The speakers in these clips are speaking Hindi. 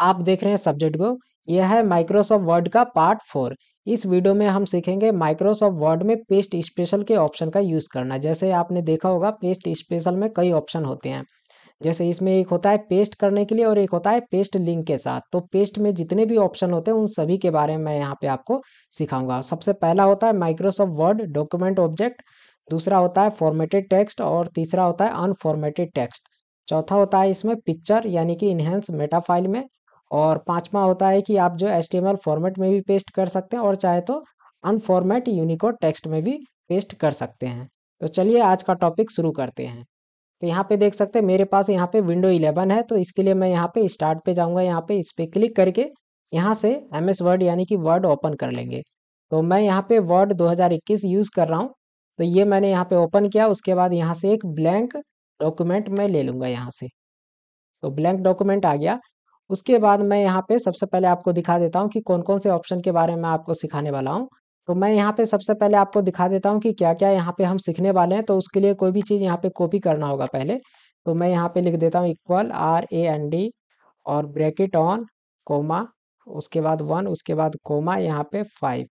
आप देख रहे हैं सब्जेक्ट को यह है माइक्रोसॉफ्ट वर्ड का पार्ट फोर इस वीडियो में हम सीखेंगे माइक्रोसॉफ्ट वर्ड में पेस्ट स्पेशल के ऑप्शन का यूज़ करना जैसे आपने देखा होगा पेस्ट स्पेशल में कई ऑप्शन होते हैं जैसे इसमें एक होता है पेस्ट करने के लिए और एक होता है पेस्ट लिंक के साथ तो पेस्ट में जितने भी ऑप्शन होते हैं उन सभी के बारे में मैं यहाँ पे आपको सिखाऊंगा सबसे पहला होता है माइक्रोसॉफ्ट वर्ड डॉक्यूमेंट ऑब्जेक्ट दूसरा होता है फॉर्मेटेड टेक्स्ट और तीसरा होता है अनफॉर्मेटेड टेक्स्ट चौथा होता है इसमें पिक्चर यानी कि इनहेंस मेटाफाइल में और पाँचवा होता है कि आप जो एल फॉर्मेट में भी पेस्ट कर सकते हैं और चाहे तो अनफॉर्मेट यूनिकोड टेक्स्ट में भी पेस्ट कर सकते हैं तो चलिए आज का टॉपिक शुरू करते हैं तो यहाँ पे देख सकते हैं मेरे पास यहाँ पे विंडो 11 है तो इसके लिए मैं यहाँ पे स्टार्ट पे जाऊँगा यहाँ पे इस पर क्लिक करके यहाँ से एम एस वर्ड यानी कि वर्ड ओपन कर लेंगे तो मैं यहाँ पे वर्ड इक्कीस यूज़ कर रहा हूँ तो ये मैंने यहाँ पे ओपन किया उसके बाद यहाँ से एक ब्लैंक डॉक्यूमेंट मैं ले लूँगा यहाँ से तो ब्लैंक डॉक्यूमेंट आ गया उसके बाद मैं यहाँ पे सबसे पहले आपको दिखा देता हूँ कि कौन कौन से ऑप्शन के बारे में आपको सिखाने वाला हूँ तो मैं यहाँ पे सबसे पहले आपको दिखा देता हूँ कि क्या क्या यहाँ पे हम सीखने वाले हैं तो उसके लिए कोई भी चीज़ यहाँ पे कॉपी करना होगा पहले तो मैं यहाँ पे लिख देता हूँ equal R A N D और ब्रैकेट ऑन कोमा उसके बाद वन उसके बाद कोमा यहाँ पे फाइव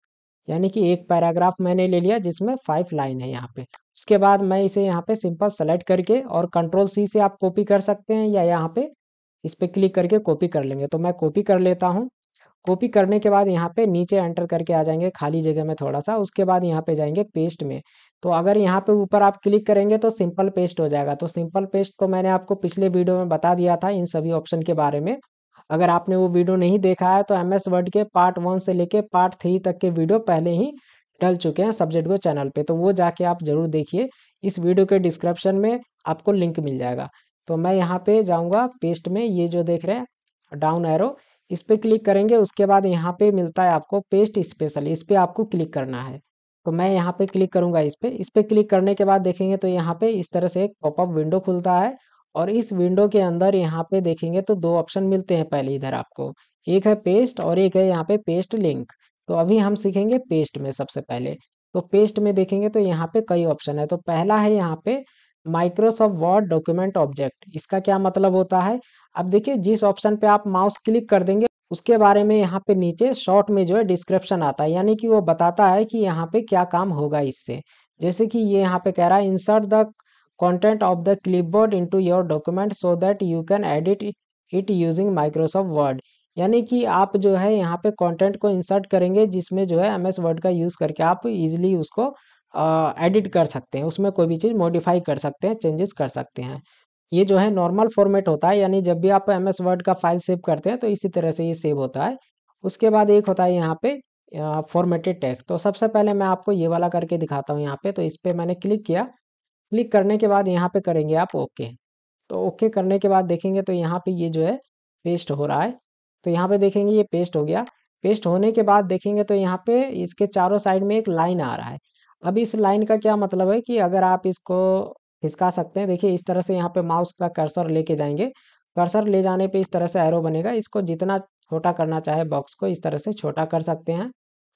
यानी कि एक पैराग्राफ मैंने ले लिया जिसमें फाइव लाइन है यहाँ पे उसके बाद मैं इसे यहाँ पे सिंपल सेलेक्ट करके और कंट्रोल सी से आप कॉपी कर सकते हैं या यहाँ पे इस पर क्लिक करके कॉपी कर लेंगे तो मैं कॉपी कर लेता हूँ कॉपी करने के बाद यहाँ पे नीचे एंटर करके आ जाएंगे खाली जगह में थोड़ा सा उसके बाद यहाँ पे जाएंगे पेस्ट में तो अगर यहाँ पे ऊपर आप क्लिक करेंगे तो सिंपल पेस्ट हो जाएगा तो सिंपल पेस्ट को मैंने आपको पिछले वीडियो में बता दिया था इन सभी ऑप्शन के बारे में अगर आपने वो वीडियो नहीं देखा है तो एम एस वर्ड के पार्ट वन से लेके पार्ट थ्री तक के वीडियो पहले ही डल चुके हैं सब्जेक्ट को चैनल पे तो वो जाके आप जरूर देखिए इस वीडियो के डिस्क्रिप्शन में आपको लिंक मिल जाएगा तो मैं यहाँ पे जाऊँगा पेस्ट में ये जो देख रहे हैं डाउन एरो इस पर क्लिक करेंगे उसके बाद यहाँ पे मिलता है आपको पेस्ट स्पेशल इस पर आपको क्लिक करना है तो मैं यहाँ पे क्लिक करूँगा इस पर इस पर क्लिक करने के बाद देखेंगे तो यहाँ पे इस तरह से एक पॉपअप विंडो खुलता है और इस विंडो के अंदर यहाँ पे देखेंगे तो दो ऑप्शन मिलते हैं पहले इधर आपको एक है पेस्ट और एक है यहाँ पे पेस्ट लिंक तो अभी हम सीखेंगे पेस्ट में सबसे पहले तो पेस्ट में देखेंगे तो यहाँ पे कई ऑप्शन है तो पहला है यहाँ पे माइक्रोसॉफ्ट वर्ड डॉक्यूमेंट ऑब्जेक्ट इसका क्या मतलब होता है अब देखिए जिस ऑप्शन पे आप माउस क्लिक कर देंगे उसके बारे में यहाँ पे नीचे शॉर्ट में जो है डिस्क्रिप्शन आता है यानी कि वो बताता है कि यहाँ पे क्या काम होगा इससे जैसे कि ये यहाँ पे कह रहा है insert the content of the clipboard into your document so that you can edit it using Microsoft Word यानी कि आप जो है यहाँ पे कॉन्टेंट को इंसर्ट करेंगे जिसमें जो है एम एस वर्ड का यूज़ करके आप इजिली उसको एडिट कर सकते हैं उसमें कोई भी चीज़ मॉडिफाई कर सकते हैं चेंजेस कर सकते हैं ये जो है नॉर्मल फॉर्मेट होता है यानी जब भी आप एम एस वर्ड का फाइल सेव करते हैं तो इसी तरह से ये सेव होता है उसके बाद एक होता है यहाँ पे फॉर्मेटेड टेक्स्ट तो सबसे पहले मैं आपको ये वाला करके दिखाता हूँ यहाँ पे तो इस पर मैंने क्लिक किया क्लिक करने के बाद यहाँ पे करेंगे आप ओके तो ओके करने के बाद देखेंगे तो यहाँ पे ये जो है पेस्ट हो रहा है तो यहाँ पे देखेंगे ये पेस्ट हो गया पेस्ट होने के बाद देखेंगे तो यहाँ पे इसके चारों साइड में एक लाइन आ रहा है अब इस लाइन का क्या मतलब है कि अगर आप इसको खिसका सकते हैं देखिए इस तरह से यहाँ पे माउस का कर्सर लेके जाएंगे कर्सर ले जाने पे इस तरह से एरो बनेगा इसको जितना छोटा करना चाहे बॉक्स को इस तरह से छोटा कर सकते हैं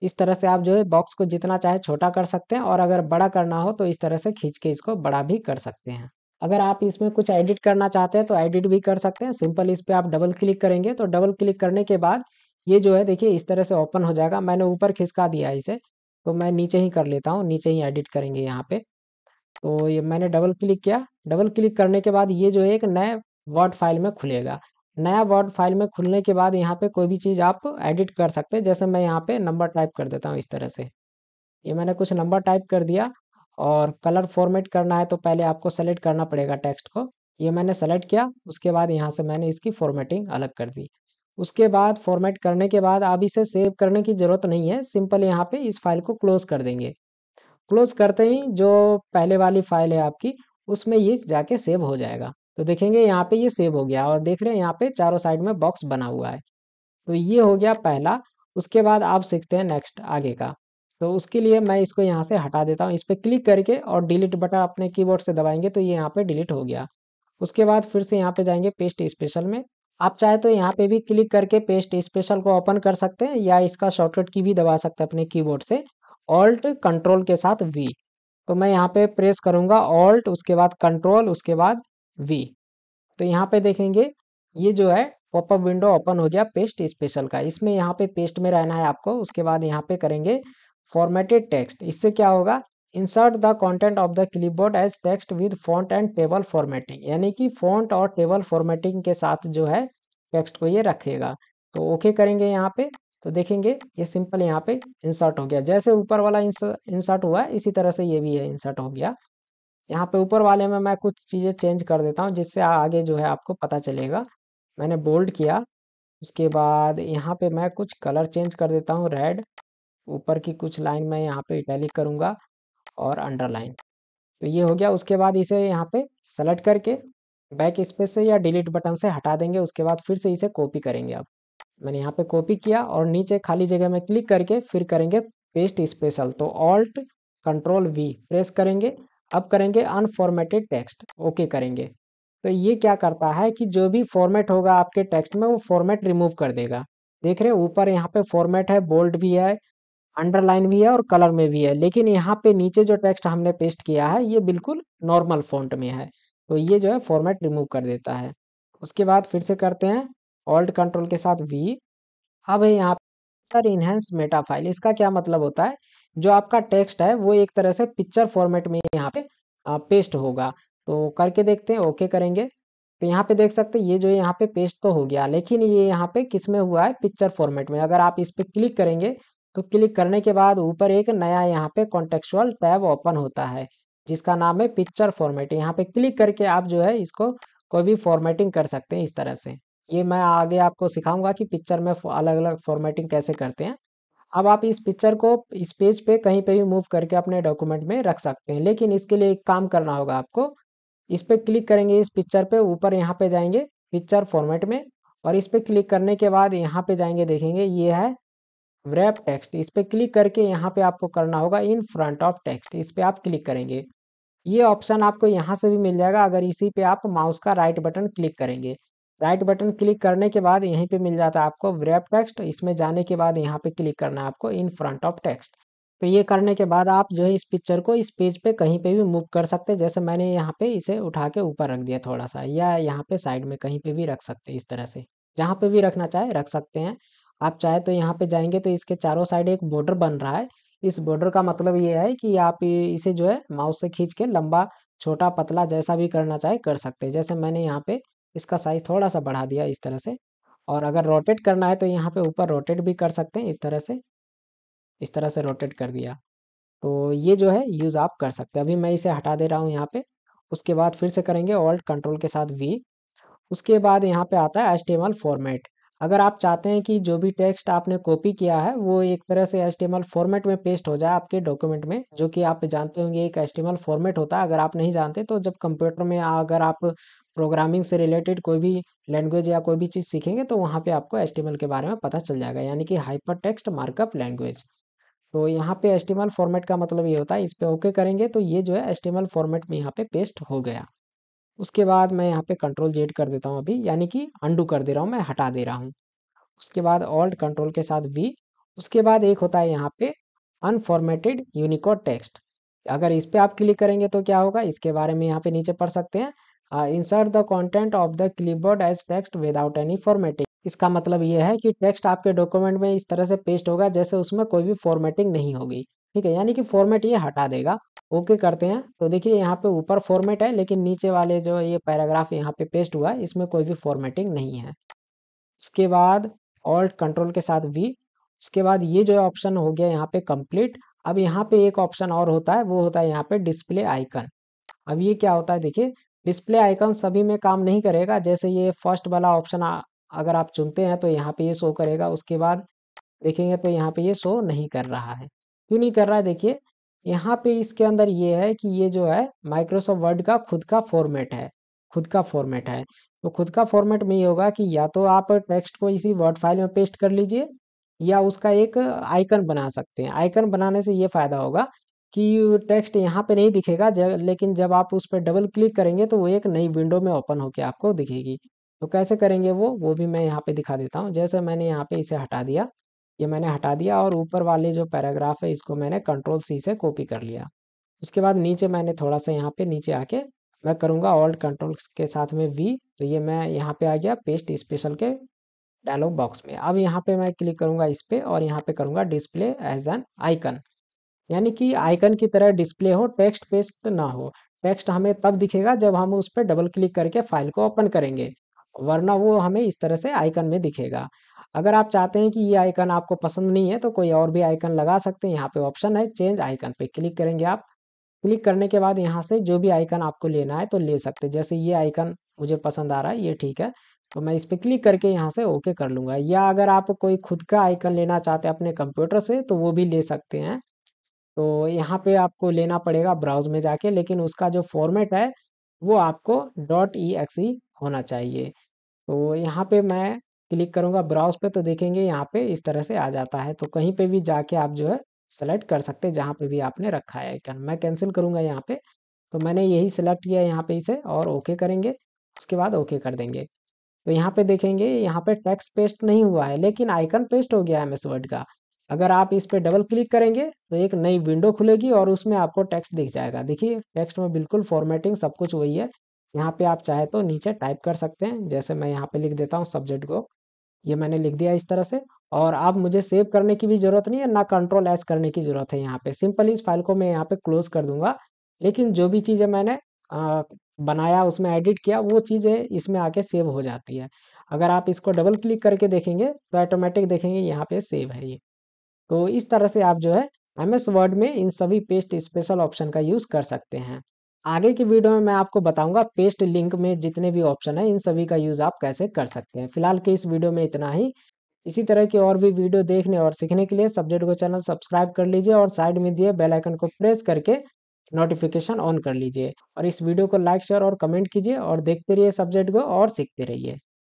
इस तरह से आप जो है बॉक्स को जितना चाहे छोटा कर सकते हैं और अगर बड़ा करना हो तो इस तरह से खींच के इसको बड़ा भी कर सकते हैं अगर आप इसमें कुछ एडिट करना चाहते हैं तो एडिट भी कर सकते हैं सिंपल इस पर आप डबल क्लिक करेंगे तो डबल क्लिक करने के बाद ये जो है देखिए इस तरह से ओपन हो जाएगा मैंने ऊपर खिसका दिया इसे तो मैं नीचे ही कर लेता हूँ नीचे ही एडिट करेंगे यहाँ पे तो ये मैंने डबल क्लिक किया डबल क्लिक करने के बाद ये जो है एक नए वर्ड फाइल में खुलेगा नया वर्ड फाइल में खुलने के बाद यहाँ पे कोई भी चीज़ आप एडिट कर सकते हैं जैसे मैं यहाँ पे नंबर टाइप कर देता हूँ इस तरह से ये मैंने कुछ नंबर टाइप कर दिया और कलर फॉर्मेट करना है तो पहले आपको सेलेक्ट करना पड़ेगा टेक्स्ट को ये मैंने सेलेक्ट किया उसके बाद यहाँ से मैंने इसकी फॉर्मेटिंग अलग कर दी उसके बाद फॉर्मेट करने के बाद आप इसे सेव करने की ज़रूरत नहीं है सिंपल यहाँ पे इस फाइल को क्लोज कर देंगे क्लोज करते ही जो पहले वाली फाइल है आपकी उसमें ये जाके सेव हो जाएगा तो देखेंगे यहाँ पे ये सेव हो गया और देख रहे हैं यहाँ पे चारों साइड में बॉक्स बना हुआ है तो ये हो गया पहला उसके बाद आप सीखते हैं नेक्स्ट आगे का तो उसके लिए मैं इसको यहाँ से हटा देता हूँ इस पर क्लिक करके और डिलीट बटन अपने कीबोर्ड से दबाएंगे तो ये यहाँ पे डिलीट हो गया उसके बाद फिर से यहाँ पे जाएंगे पेस्ट स्पेशल में आप चाहे तो यहाँ पे भी क्लिक करके पेस्ट स्पेशल को ओपन कर सकते हैं या इसका शॉर्टकट की भी दबा सकते हैं अपने कीबोर्ड से ऑल्ट कंट्रोल के साथ वी तो मैं यहाँ पे प्रेस करूंगा ऑल्ट उसके बाद कंट्रोल उसके बाद वी तो यहाँ पे देखेंगे ये जो है पॉपअप विंडो ओपन हो गया पेस्ट स्पेशल का इसमें यहाँ पे पेस्ट में रहना है आपको उसके बाद यहाँ पे करेंगे फॉर्मेटेड टेक्स्ट इससे क्या होगा insert the content of the clipboard as text with font and table formatting यानी कि फॉन्ट और टेबल फॉर्मेटिंग के साथ जो है टेक्स्ट को ये रखेगा तो ओके करेंगे यहाँ पे तो देखेंगे ये सिंपल यहाँ पे इंसर्ट हो गया जैसे ऊपर वाला इंसर्ट हुआ इसी तरह से ये भी है इंसर्ट हो गया यहाँ पे ऊपर वाले में मैं कुछ चीज़ें चेंज कर देता हूँ जिससे आगे जो है आपको पता चलेगा मैंने बोल्ड किया उसके बाद यहाँ पे मैं कुछ कलर चेंज कर देता हूँ रेड ऊपर की कुछ लाइन मैं यहाँ पे इटैलिक करूँगा और अंडरलाइन तो ये हो गया उसके बाद इसे यहाँ पे सेलेक्ट करके बैक स्पेस से या डिलीट बटन से हटा देंगे उसके बाद फिर से इसे कॉपी करेंगे अब मैंने यहाँ पे कॉपी किया और नीचे खाली जगह में क्लिक करके फिर करेंगे पेस्ट स्पेशल तो ऑल्ट कंट्रोल वी प्रेस करेंगे अब करेंगे अनफॉर्मेटेड टेक्स्ट ओके करेंगे तो ये क्या करता है कि जो भी फॉर्मेट होगा आपके टेक्स्ट में वो फॉर्मेट रिमूव कर देगा देख रहे हैं ऊपर यहाँ पे फॉर्मेट है बोल्ड भी है अंडरलाइन भी है और कलर में भी है लेकिन यहाँ पे नीचे जो टेक्स्ट हमने पेस्ट किया है ये बिल्कुल नॉर्मल फॉन्ट में है तो ये जो है फॉर्मेट रिमूव कर देता है उसके बाद फिर से करते हैं ऑल्ट कंट्रोल के साथ वी अब यहाँ पर इनहेंस मेटा फाइल इसका क्या मतलब होता है जो आपका टेक्स्ट है वो एक तरह से पिक्चर फॉर्मेट में यहाँ पे पेस्ट होगा तो करके देखते हैं ओके करेंगे तो यहाँ पे देख सकते हैं ये जो यहाँ पे पेस्ट तो हो गया लेकिन ये यहाँ पे किस में हुआ है पिक्चर फॉर्मेट में अगर आप इस पर क्लिक करेंगे तो क्लिक करने के बाद ऊपर एक नया यहाँ पे कॉन्टेक्चुअल टैब ओपन होता है जिसका नाम है पिक्चर फॉर्मेटिंग यहाँ पे क्लिक करके आप जो है इसको कोई भी फॉर्मेटिंग कर सकते हैं इस तरह से ये मैं आगे आपको सिखाऊंगा कि पिक्चर में अलग अलग फॉर्मेटिंग कैसे करते हैं अब आप इस पिक्चर को इस पेज पे कहीं पे भी मूव करके अपने डॉक्यूमेंट में रख सकते हैं लेकिन इसके लिए एक काम करना होगा आपको इस पर क्लिक करेंगे इस पिक्चर पे ऊपर यहाँ पे जाएंगे पिक्चर फॉर्मेट में और इस पर क्लिक करने के बाद यहाँ पे जाएंगे देखेंगे ये है रैप टेक्स्ट इस पर क्लिक करके यहाँ पे आपको करना होगा इन फ्रंट ऑफ टेक्स्ट इस पर आप क्लिक करेंगे ये ऑप्शन आपको यहाँ से भी मिल जाएगा अगर इसी पे आप माउस का राइट बटन क्लिक करेंगे राइट बटन क्लिक करने के बाद यहीं पे मिल जाता है आपको रैप टेक्स्ट इसमें जाने के बाद यहाँ पे क्लिक करना है आपको इन फ्रंट ऑफ टेक्स्ट तो ये करने के बाद आप जो है इस पिक्चर को इस पेज पे कहीं पे भी मूव कर सकते हैं जैसे मैंने यहाँ पे इसे उठा के ऊपर रख दिया थोड़ा सा या यहाँ पे साइड में कहीं पे भी रख सकते हैं इस तरह से जहाँ पे भी रखना चाहे रख सकते हैं आप चाहे तो यहाँ पे जाएंगे तो इसके चारों साइड एक बॉर्डर बन रहा है इस बॉर्डर का मतलब ये है कि आप इसे जो है माउस से खींच के लंबा छोटा पतला जैसा भी करना चाहे कर सकते हैं जैसे मैंने यहाँ पे इसका साइज थोड़ा सा बढ़ा दिया इस तरह से और अगर रोटेट करना है तो यहाँ पे ऊपर रोटेट भी कर सकते हैं इस तरह से इस तरह से रोटेट कर दिया तो ये जो है यूज़ आप कर सकते हैं अभी मैं इसे हटा दे रहा हूँ यहाँ पे उसके बाद फिर से करेंगे ऑल्ट कंट्रोल के साथ वी उसके बाद यहाँ पे आता है एच फॉर्मेट अगर आप चाहते हैं कि जो भी टेक्स्ट आपने कॉपी किया है वो एक तरह से एस फॉर्मेट में पेस्ट हो जाए आपके डॉक्यूमेंट में जो कि आप जानते होंगे एक एस फॉर्मेट होता है अगर आप नहीं जानते तो जब कंप्यूटर में अगर आप प्रोग्रामिंग से रिलेटेड कोई भी लैंग्वेज या कोई भी चीज़ सीखेंगे तो वहाँ पे आपको एस के बारे में पता चल जाएगा यानी कि हाइपर टेक्स्ट मार्कअप लैंग्वेज तो यहाँ पे एस फॉर्मेट का मतलब ये होता है इस पर ओके करेंगे तो ये जो है एस फॉर्मेट में यहाँ पे पेस्ट हो गया उसके बाद मैं यहाँ पे कंट्रोल जेड कर देता हूँ अभी यानी कि अंडू कर दे रहा हूँ मैं हटा दे रहा हूँ उसके बाद ऑल्ट कंट्रोल के साथ वी उसके बाद एक होता है यहाँ पे अनफॉर्मेटेड यूनिकोड टेक्स्ट अगर इस पर आप क्लिक करेंगे तो क्या होगा इसके बारे में यहाँ पे नीचे पढ़ सकते हैं insert the content of the clipboard as text without any formatting इसका मतलब ये है कि टेक्स्ट आपके डॉक्यूमेंट में इस तरह से पेस्ट होगा जैसे उसमें कोई भी फॉर्मेटिंग नहीं होगी ठीक है यानी कि फॉर्मेट ये हटा देगा ओके करते हैं तो देखिए यहाँ पे ऊपर फॉर्मेट है लेकिन नीचे वाले जो ये पैराग्राफ यहाँ पे पेस्ट हुआ है इसमें कोई भी फॉर्मेटिंग नहीं है उसके बाद ऑल्ट कंट्रोल के साथ वी उसके बाद ये जो ऑप्शन हो गया यहाँ पे कंप्लीट अब यहाँ पे एक ऑप्शन और होता है वो होता है यहाँ पे डिस्प्ले आइकन अब ये क्या होता है देखिए डिस्प्ले आइकन सभी में काम नहीं करेगा जैसे ये फर्स्ट वाला ऑप्शन अगर आप चुनते हैं तो यहाँ पे ये शो करेगा उसके बाद देखेंगे तो यहाँ पे ये शो नहीं कर रहा है क्यों नहीं कर रहा है देखिए यहाँ पे इसके अंदर ये है कि ये जो है माइक्रोसॉफ्ट वर्ड का खुद का फॉर्मेट है खुद का फॉर्मेट है तो खुद का फॉर्मेट में ये होगा कि या तो आप टेक्स्ट को इसी वर्ड फाइल में पेस्ट कर लीजिए या उसका एक आइकन बना सकते हैं आइकन बनाने से ये फ़ायदा होगा कि टेक्स्ट यहाँ पे नहीं दिखेगा जब लेकिन जब आप उस पर डबल क्लिक करेंगे तो वो एक नई विंडो में ओपन होकर आपको दिखेगी तो कैसे करेंगे वो वो भी मैं यहाँ पे दिखा देता हूँ जैसे मैंने यहाँ पे इसे हटा दिया ये मैंने हटा दिया और ऊपर वाले जो पैराग्राफ है इसको मैंने कंट्रोल सी से कॉपी कर लिया उसके बाद नीचे मैंने थोड़ा सा यहाँ पे नीचे आके मैं करूँगा ऑल्ट कंट्रोल के साथ में वी तो ये मैं यहाँ पे आ गया पेस्ट स्पेशल के डायलॉग बॉक्स में अब यहाँ पे मैं क्लिक करूँगा इस पर और यहाँ पे करूँगा डिस्प्ले एज एन आइकन यानी कि आइकन की तरह डिस्प्ले हो टेक्स्ट पेस्ट ना हो टेक्स्ट हमें तब दिखेगा जब हम उस पर डबल क्लिक करके फाइल को ओपन करेंगे वरना वो हमें इस तरह से आइकन में दिखेगा अगर आप चाहते हैं कि ये आइकन आपको पसंद नहीं है तो कोई और भी आइकन लगा सकते हैं यहाँ पे ऑप्शन है चेंज आइकन पे क्लिक करेंगे आप क्लिक करने के बाद यहाँ से जो भी आइकन आपको लेना है तो ले सकते हैं जैसे ये आइकन मुझे पसंद आ रहा है ये ठीक है तो मैं इस पर क्लिक करके यहाँ से ओके कर लूँगा या अगर आप कोई खुद का आइकन लेना चाहते हैं अपने कंप्यूटर से तो वो भी ले सकते हैं तो यहाँ पर आपको लेना पड़ेगा ब्राउज में जाके लेकिन उसका जो फॉर्मेट है वो आपको डॉट ई e e होना चाहिए तो यहाँ पे मैं क्लिक करूँगा ब्राउज पे तो देखेंगे यहाँ पे इस तरह से आ जाता है तो कहीं पे भी जाके आप जो है सेलेक्ट कर सकते हैं जहाँ पे भी आपने रखा है आइकन मैं कैंसिल करूँगा यहाँ पे तो मैंने यही सेलेक्ट किया यहाँ पे इसे और ओके करेंगे उसके बाद ओके कर देंगे तो यहाँ पे देखेंगे यहाँ पे टेक्स पेस्ट नहीं हुआ है लेकिन आइकन पेस्ट हो गया है एम वर्ड का अगर आप इस पर डबल क्लिक करेंगे तो एक नई विंडो खुलेगी और उसमें आपको टेक्स्ट दिख जाएगा देखिए टेक्स्ट में बिल्कुल फॉर्मेटिंग सब कुछ वही है यहाँ पे आप चाहे तो नीचे टाइप कर सकते हैं जैसे मैं यहाँ पे लिख देता हूँ सब्जेक्ट को ये मैंने लिख दिया इस तरह से और आप मुझे सेव करने की भी जरूरत नहीं है ना कंट्रोल एस करने की जरूरत है यहाँ पे सिंपल इस फाइल को मैं यहाँ पे क्लोज कर दूंगा लेकिन जो भी चीज़ें मैंने आ, बनाया उसमें एडिट किया वो चीज़ें इसमें आके सेव हो जाती है अगर आप इसको डबल क्लिक करके देखेंगे तो ऑटोमेटिक देखेंगे यहाँ पे सेव है ये तो इस तरह से आप जो है एम एस वर्ड में इन सभी पेस्ट स्पेशल ऑप्शन का यूज़ कर सकते हैं आगे की वीडियो में मैं आपको बताऊंगा पेस्ट लिंक में जितने भी ऑप्शन है इन सभी का यूज़ आप कैसे कर सकते हैं फिलहाल के इस वीडियो में इतना ही इसी तरह की और भी वीडियो देखने और सीखने के लिए सब्जेक्ट को चैनल सब्सक्राइब कर लीजिए और साइड में दिए बेल आइकन को प्रेस करके नोटिफिकेशन ऑन कर लीजिए और इस वीडियो को लाइक शेयर और कमेंट कीजिए और देखते रहिए सब्जेक्ट को और सीखते रहिए